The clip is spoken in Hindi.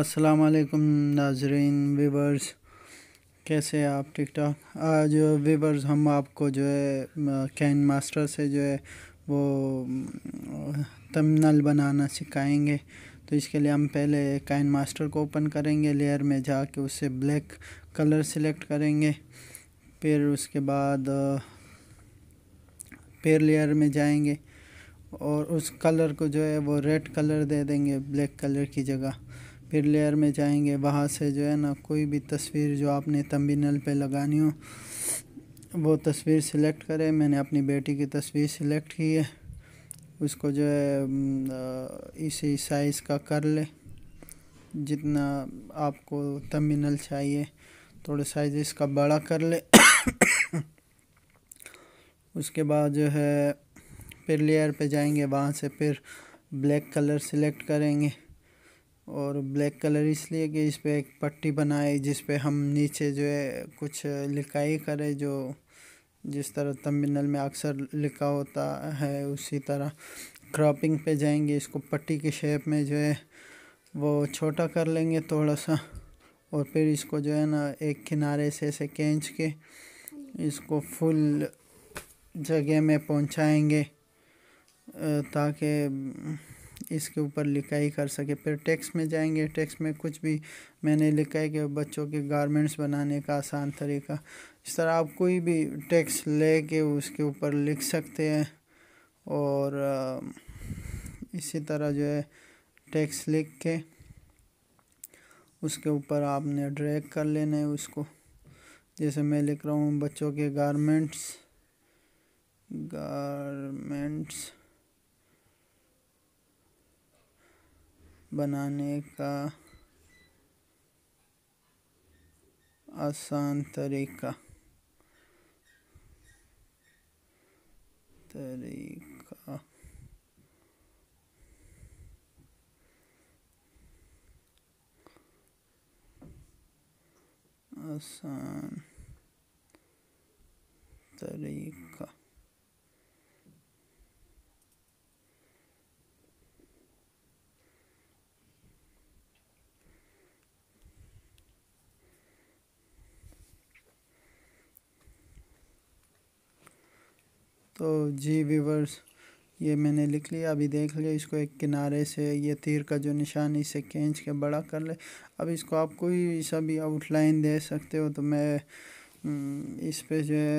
असलकम नाजरीन वीबर्स कैसे आप ठीक ठाक आज वीबर्स हम आपको जो है कैन मास्टर से जो है वो तमनल बनाना सिखाएंगे तो इसके लिए हम पहले कैन मास्टर को ओपन करेंगे लेयर में जाके उससे ब्लैक कलर सिलेक्ट करेंगे फिर उसके बाद फिर लेयर में जाएंगे और उस कलर को जो है वो रेड कलर दे देंगे ब्लैक कलर की जगह फिर लेयर में जाएंगे वहाँ से जो है ना कोई भी तस्वीर जो आपने तम्बिनल पे लगानी हो वो तस्वीर सिलेक्ट करें मैंने अपनी बेटी की तस्वीर सिलेक्ट की है उसको जो है इसी साइज़ का कर ले जितना आपको तम्बिनल चाहिए थोड़े साइज इसका बड़ा कर ले उसके बाद जो है फिर लेयर पे जाएंगे वहाँ से फिर ब्लैक कलर सिलेक्ट करेंगे और ब्लैक कलर इसलिए कि इस पर एक पट्टी बनाए जिस पर हम नीचे जो है कुछ लिखाई करें जो जिस तरह तमिनल में अक्सर लिखा होता है उसी तरह क्रॉपिंग पे जाएंगे इसको पट्टी के शेप में जो है वो छोटा कर लेंगे थोड़ा सा और फिर इसको जो है ना एक किनारे से ऐसे खींच के इसको फुल जगह में पहुंचाएंगे ताकि इसके ऊपर लिखाई कर सके फिर टेक्स्ट में जाएंगे टेक्स्ट में कुछ भी मैंने लिखा है कि बच्चों के गारमेंट्स बनाने का आसान तरीका इस तरह आप कोई भी टेक्स ले के उसके ऊपर लिख सकते हैं और इसी तरह जो है टेक्स्ट लिख के उसके ऊपर आपने ड्रैग कर लेना है उसको जैसे मैं लिख रहा हूँ बच्चों के गारमेंट्स गारमेंट्स बनाने का आसान तरीका तरीका आसान तरीका तो जी वीवर्स ये मैंने लिख लिया अभी देख लिया इसको एक किनारे से ये तीर का जो निशान इसे खींच के बड़ा कर ले अब इसको आप कोई सा भी आउटलाइन दे सकते हो तो मैं हम्म, इस पर जो है